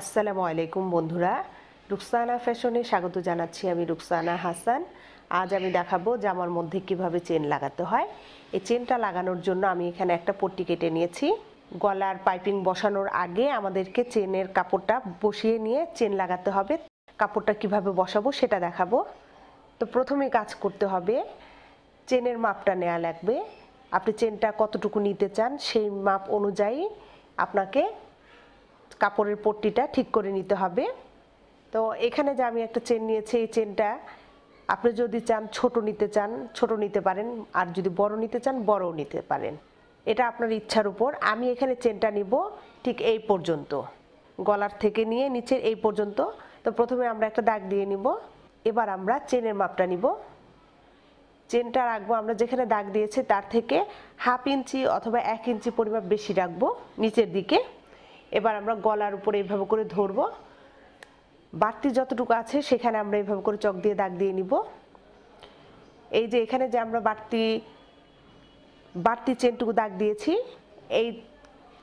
আসসালামু আলাইকুম বন্ধুরা রুকসানা ফ্যাশনে স্বাগত জানাচ্ছি আমি রুকসানা হাসান আজ আমি দেখাবো জামার মধ্যে কিভাবে চেন লাগাতে হয় এই চেনটা লাগানোর জন্য আমি এখানে একটা পট্টি কেটে নিয়েছি গলার পাইপিং বসানোর আগে আমাদেরকে চেনের কাপড়টা বসিয়ে নিয়ে চেন লাগাতে হবে কাপড়টা কিভাবে বসাবো সেটা দেখাবো তো প্রথমে কাজ করতে হবে চেনের মাপটা নেওয়া লাগবে আপনি চেনটা কতটুকু নিতে চান সেই মাপ অনুযায়ী আপনাকে কাপড়ের পট্টিটা ঠিক করে নিতে হবে তো এখানে যে আমি একটা চেন নিয়েছি এই চেনটা আপনি যদি চান ছোট নিতে চান ছোট নিতে পারেন আর যদি বড় নিতে চান বড়ও নিতে পারেন এটা আপনার ইচ্ছার উপর আমি এখানে চেনটা নিব ঠিক এই পর্যন্ত গলার থেকে নিয়ে নিচের এই পর্যন্ত তো প্রথমে আমরা একটা দাগ দিয়ে নিব এবার আমরা চেনের মাপটা নিব চেনটা রাখবো আমরা যেখানে দাগ দিয়েছি তার থেকে হাফ ইঞ্চি অথবা এক ইঞ্চি পরিমাপ বেশি রাখবো নিচের দিকে এবার আমরা গলার উপরে এইভাবে করে ধরব বাড়তি যতটুকু আছে সেখানে আমরা এইভাবে করে চক দিয়ে দাগ দিয়ে নিব এই যে এখানে যে আমরা বাড়তি বাড়তি চেনটুকু দাগ দিয়েছি এই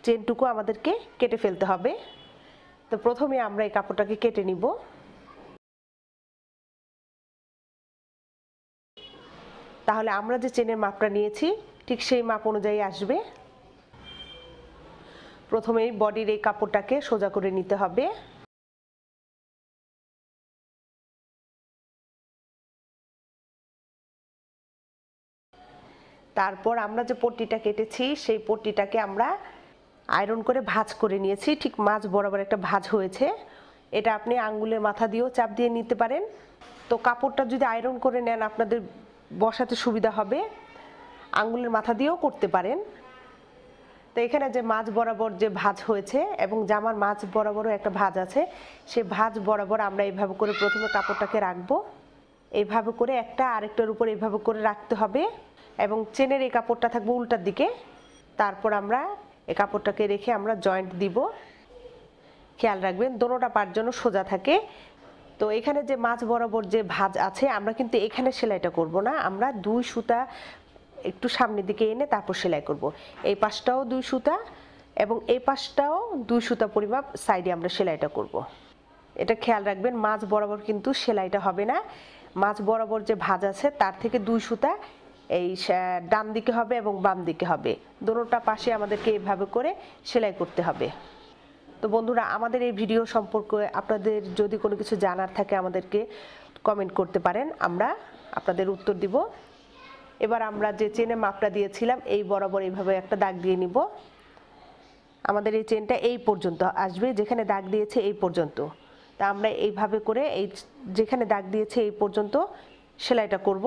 চেনটুকু আমাদেরকে কেটে ফেলতে হবে তো প্রথমে আমরা এই কাপড়টাকে কেটে নিব তাহলে আমরা যে চেনের মাপটা নিয়েছি ঠিক সেই মাপ অনুযায়ী আসবে প্রথমেই বডির এই কাপড়টাকে সোজা করে নিতে হবে তারপর আমরা যে পট্টিটা কেটেছি সেই পট্টিটাকে আমরা আয়রন করে ভাজ করে নিয়েছি ঠিক মাছ বরাবর একটা ভাজ হয়েছে এটা আপনি আঙ্গুলের মাথা দিয়েও চাপ দিয়ে নিতে পারেন তো কাপড়টা যদি আয়রন করে নেন আপনাদের বসাতে সুবিধা হবে আঙ্গুলের মাথা দিয়েও করতে পারেন তো এখানে যে মাছ বরাবর যে ভাজ হয়েছে এবং জামার মাছ বরাবরও একটা ভাজ আছে সে ভাজ বরাবর আমরা এইভাবে করে প্রথমে কাপড়টাকে রাখবো এইভাবে করে একটা আরেকটার উপর এইভাবে করে রাখতে হবে এবং চেনের এই কাপড়টা থাকবে উল্টার দিকে তারপর আমরা এই কাপড়টাকে রেখে আমরা জয়েন্ট দিব খেয়াল রাখবেন দোনোটা পার জন্য সোজা থাকে তো এখানে যে মাছ বরাবর যে ভাজ আছে আমরা কিন্তু এখানে সেলাইটা করব না আমরা দুই সুতা একটু সামনের দিকে এনে তারপর সেলাই করব। এই পাশটাও দুই সুতা এবং এই পাশটাও দুই সুতা পরিমাপ সাইডে আমরা সেলাইটা করব। এটা খেয়াল রাখবেন মাছ বরাবর কিন্তু সেলাইটা হবে না মাছ বরাবর যে ভাজ আছে তার থেকে দুই সুতা এই ডান দিকে হবে এবং বাম দিকে হবে দোনোটা পাশে আমাদেরকে এইভাবে করে সেলাই করতে হবে তো বন্ধুরা আমাদের এই ভিডিও সম্পর্কে আপনাদের যদি কোনো কিছু জানার থাকে আমাদেরকে কমেন্ট করতে পারেন আমরা আপনাদের উত্তর দিব এবার আমরা যে চেনে মাপটা দিয়েছিলাম এই বরাবর এইভাবে একটা দাগ দিয়ে নিব আমাদের এই চেনটা এই পর্যন্ত আসবে যেখানে দাগ দিয়েছে এই পর্যন্ত তা আমরা এইভাবে করে এই যেখানে দাগ দিয়েছে এই পর্যন্ত সেলাইটা করব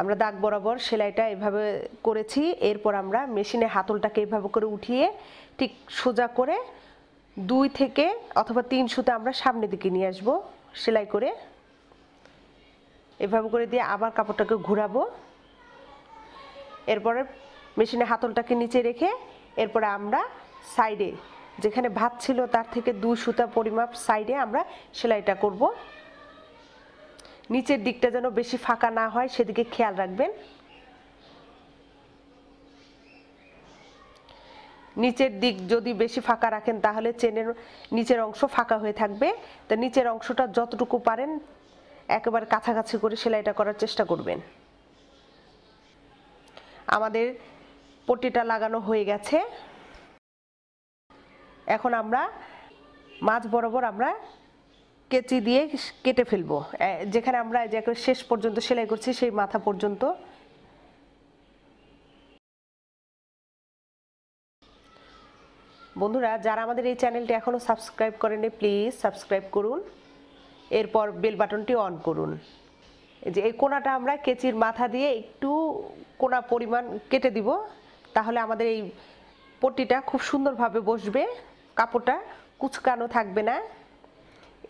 আমরা দাগ বরাবর সেলাইটা এভাবে করেছি এরপর আমরা মেশিনে হাতলটাকে এভাবে করে উঠিয়ে ঠিক সোজা করে দুই থেকে অথবা তিন সুতো আমরা সামনের দিকে নিয়ে আসব সেলাই করে এভাবে করে দিয়ে আবার কাপড়টাকে ঘুরাবো এরপরে মেশিনে হাতলটাকে নিচে রেখে এরপরে আমরা সাইডে যেখানে ভাত ছিল তার থেকে দুই সুতা পরিমাপ সাইডে আমরা সেলাইটা করব নিচের দিকটা যেন বেশি ফাঁকা না হয় সেদিকে খেয়াল রাখবেন নিচের দিক যদি বেশি ফাঁকা রাখেন তাহলে চেনের নিচের অংশ ফাঁকা হয়ে থাকবে তা নিচের অংশটা যতটুকু পারেন একেবারে কাছাকাছি করে সেলাইটা করার চেষ্টা করবেন আমাদের পটিটা লাগানো হয়ে গেছে এখন আমরা মাছ বরাবর আমরা কেচি দিয়ে কেটে ফেলবো যেখানে আমরা যে শেষ পর্যন্ত সেলাই করছি সেই মাথা পর্যন্ত বন্ধুরা যারা আমাদের এই চ্যানেলটি এখনও সাবস্ক্রাইব করেনি প্লিজ সাবস্ক্রাইব করুন এরপর বেল বাটনটি অন করুন যে এই কোনাটা আমরা কেচির মাথা দিয়ে একটু কোনা পরিমাণ কেটে দিব তাহলে আমাদের এই পট্টিটা খুব সুন্দরভাবে বসবে কাপড়টা কুচকানো থাকবে না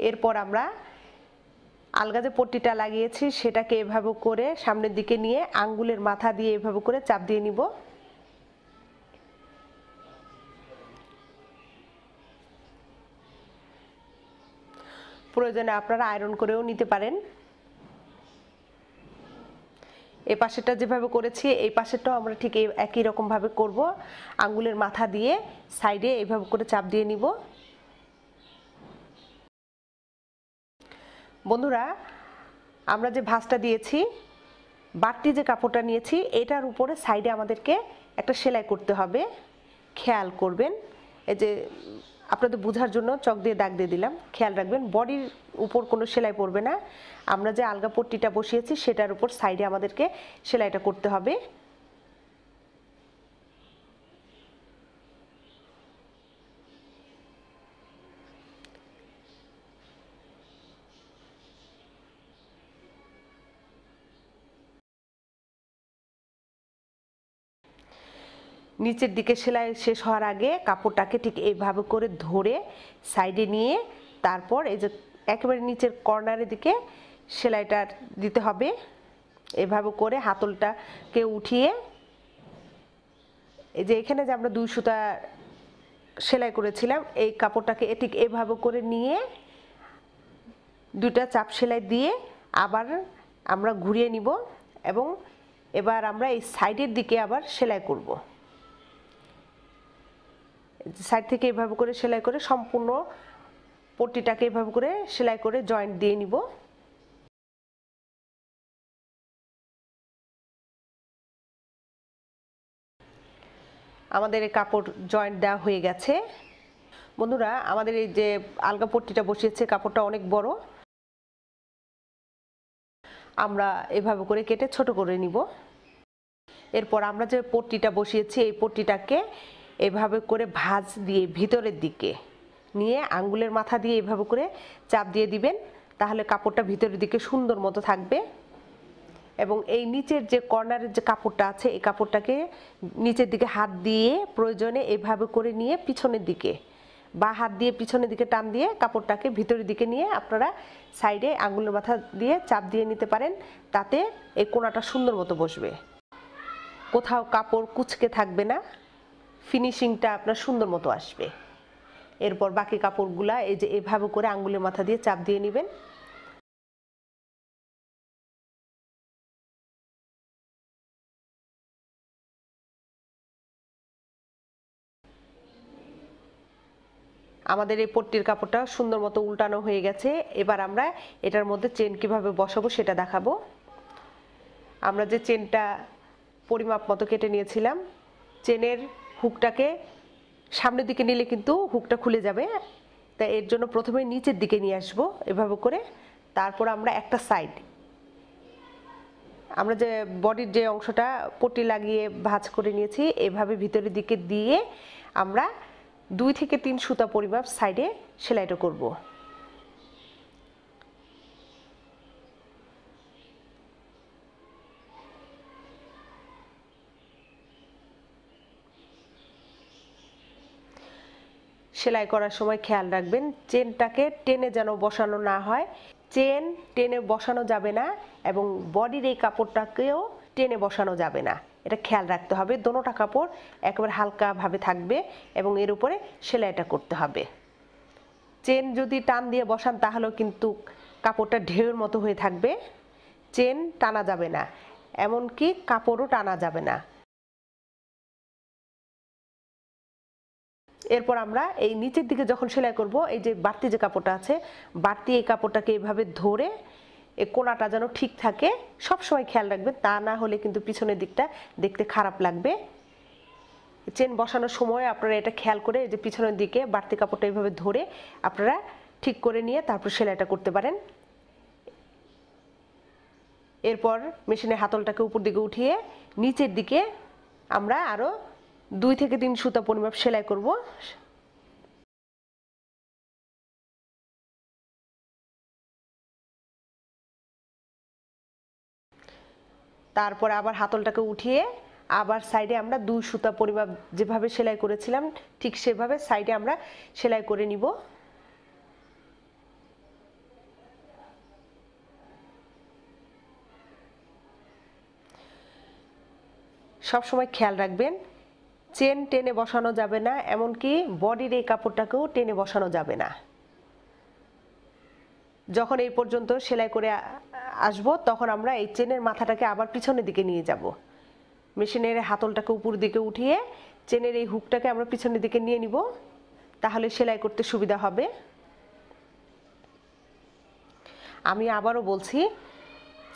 এরপর আমরা আলগা যে পট্টিটা লাগিয়েছি সেটাকে এভাবে করে সামনের দিকে নিয়ে আঙ্গুলের মাথা দিয়ে এভাবে করে চাপ দিয়ে নিব প্রয়োজনে আপনারা আয়রন করেও নিতে পারেন এই পাশেরটা যেভাবে করেছি এই পাশেরটাও আমরা ঠিক একই রকমভাবে করব আঙ্গুলের মাথা দিয়ে সাইডে এইভাবে করে চাপ দিয়ে নিব বন্ধুরা আমরা যে ভাঁজটা দিয়েছি বাড়তি যে কাপড়টা নিয়েছি এটার উপরে সাইডে আমাদেরকে একটা সেলাই করতে হবে খেয়াল করবেন এই যে আপনাদের বোঝার জন্য চক দিয়ে দাগ দিয়ে দিলাম খেয়াল রাখবেন বডির উপর কোনো সেলাই পড়বে না আমরা যে আলগা পট্টিটা বসিয়েছি সেটার উপর সাইডে আমাদেরকে সেলাইটা করতে হবে নিচের দিকে সেলাই শেষ হওয়ার আগে কাপড়টাকে ঠিক এইভাবে করে ধরে সাইডে নিয়ে তারপর এই যে একেবারে নিচের কর্নারের দিকে সেলাইটা দিতে হবে এভাবে করে হাতলটাকে উঠিয়ে এই যে এখানে যে আমরা দুই সুতা সেলাই করেছিলাম এই কাপড়টাকে ঠিক এভাবে করে নিয়ে দুটা চাপ সেলাই দিয়ে আবার আমরা ঘুরিয়ে নিব এবং এবার আমরা এই সাইডের দিকে আবার সেলাই করব সাইড থেকে এভাবে করে সেলাই করে সম্পূর্ণ পট্টিটাকে এভাবে করে সেলাই করে জয়েন্ট দিয়ে নিব আমাদের এই কাপড় জয়েন্ট দেওয়া হয়ে গেছে বন্ধুরা আমাদের এই যে আলগা পট্টিটা বসিয়েছে কাপড়টা অনেক বড় আমরা এভাবে করে কেটে ছোট করে নিব এরপর আমরা যে পট্টিটা বসিয়েছি এই পট্টিটাকে এভাবে করে ভাজ দিয়ে ভিতরের দিকে নিয়ে আঙ্গুলের মাথা দিয়ে এভাবে করে চাপ দিয়ে দিবেন তাহলে কাপড়টা ভিতরের দিকে সুন্দর মতো থাকবে এবং এই নিচের যে কর্নারের যে কাপড়টা আছে এই কাপড়টাকে নিচের দিকে হাত দিয়ে প্রয়োজনে এভাবে করে নিয়ে পিছনের দিকে বা হাত দিয়ে পিছনের দিকে টান দিয়ে কাপড়টাকে ভিতরের দিকে নিয়ে আপনারা সাইডে আঙুলের মাথা দিয়ে চাপ দিয়ে নিতে পারেন তাতে এই কোনাটা সুন্দর মতো বসবে কোথাও কাপড় কুচকে থাকবে না ফিনিশিংটা আপনার সুন্দর মতো আসবে এরপর বাকি কাপড়গুলা এই যে এভাবে করে আঙ্গুলের মাথা দিয়ে চাপ দিয়ে নেবেন আমাদের এই পট্টির কাপড়টা সুন্দর মতো উল্টানো হয়ে গেছে এবার আমরা এটার মধ্যে চেন কিভাবে বসাবো সেটা দেখাবো আমরা যে চেনটা পরিমাপ মতো কেটে নিয়েছিলাম চেনের হুকটাকে সামনের দিকে নিলে কিন্তু হুকটা খুলে যাবে তাই এর জন্য প্রথমে নিচের দিকে নিয়ে আসব এভাবে করে তারপর আমরা একটা সাইড আমরা যে বডির যে অংশটা পটি লাগিয়ে ভাঁজ করে নিয়েছি এভাবে ভিতরের দিকে দিয়ে আমরা দুই থেকে তিন সুতা পরিমাপ সাইডে সেলাইটা করবো সেলাই করার সময় খেয়াল রাখবেন চেনটাকে টেনে যেন বসানো না হয় চেন টেনে বসানো যাবে না এবং বডির এই কাপড়টাকেও টেনে বসানো যাবে না এটা খেয়াল রাখতে হবে দোনোটা কাপড় একেবারে হালকাভাবে থাকবে এবং এর উপরে সেলাইটা করতে হবে চেন যদি টান দিয়ে বসান তাহলেও কিন্তু কাপড়টা ঢেউর মতো হয়ে থাকবে চেন টানা যাবে না এমনকি কাপড়ও টানা যাবে না এরপর আমরা এই নিচের দিকে যখন সেলাই করব এই যে বাড়তি যে কাপড়টা আছে বাড়তি এই কাপড়টাকে এভাবে ধরে এ কোনাটা যেন ঠিক থাকে সব সময় খেয়াল রাখবে তা না হলে কিন্তু পিছনের দিকটা দেখতে খারাপ লাগবে চেন বসানোর সময় আপনারা এটা খেয়াল করে এই যে পিছনের দিকে বাড়তি কাপড়টা এইভাবে ধরে আপনারা ঠিক করে নিয়ে তারপর সেলাইটা করতে পারেন এরপর মেশিনের হাতলটাকে উপর দিকে উঠিয়ে নিচের দিকে আমরা আরও দুই থেকে তিন সুতা পরিমাপ সেলাই করব তারপর আবার হাতলটাকে উঠিয়ে আবার সাইডে আমরা দুই সুতা পরিমাপ যেভাবে সেলাই করেছিলাম ঠিক সেভাবে সাইডে আমরা সেলাই করে নিব সব সময় খেয়াল রাখবেন চেন টেনে বসানো যাবে না এমনকি বডির এই কাপড়টাকেও টেনে বসানো যাবে না যখন এই পর্যন্ত সেলাই করে আসব তখন আমরা এই চেনের মাথাটাকে আবার পিছনের দিকে নিয়ে যাব মেশিনের হাতলটাকে উপর দিকে উঠিয়ে চেনের এই হুকটাকে আমরা পিছনের দিকে নিয়ে নিব তাহলে সেলাই করতে সুবিধা হবে আমি আবারও বলছি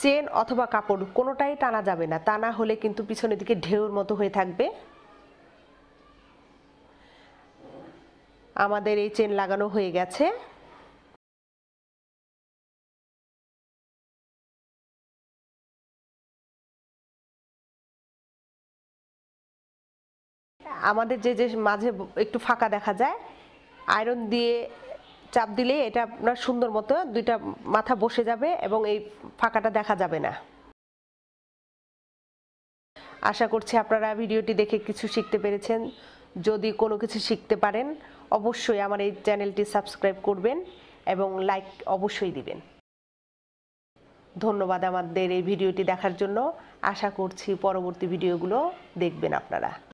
চেন অথবা কাপড় কোনোটাই টানা যাবে না টানা হলে কিন্তু পিছনের দিকে ঢেউর মতো হয়ে থাকবে আমাদের এই চেন লাগানো হয়ে গেছে আমাদের যে যে মাঝে একটু ফাঁকা দেখা যায় আয়রন দিয়ে চাপ দিলে এটা আপনার সুন্দর মতো দুইটা মাথা বসে যাবে এবং এই ফাঁকাটা দেখা যাবে না আশা করছি আপনারা ভিডিওটি দেখে কিছু শিখতে পেরেছেন যদি কোনো কিছু শিখতে পারেন অবশ্যই আমার এই চ্যানেলটি সাবস্ক্রাইব করবেন এবং লাইক অবশ্যই দিবেন ধন্যবাদ আমাদের এই ভিডিওটি দেখার জন্য আশা করছি পরবর্তী ভিডিওগুলো দেখবেন আপনারা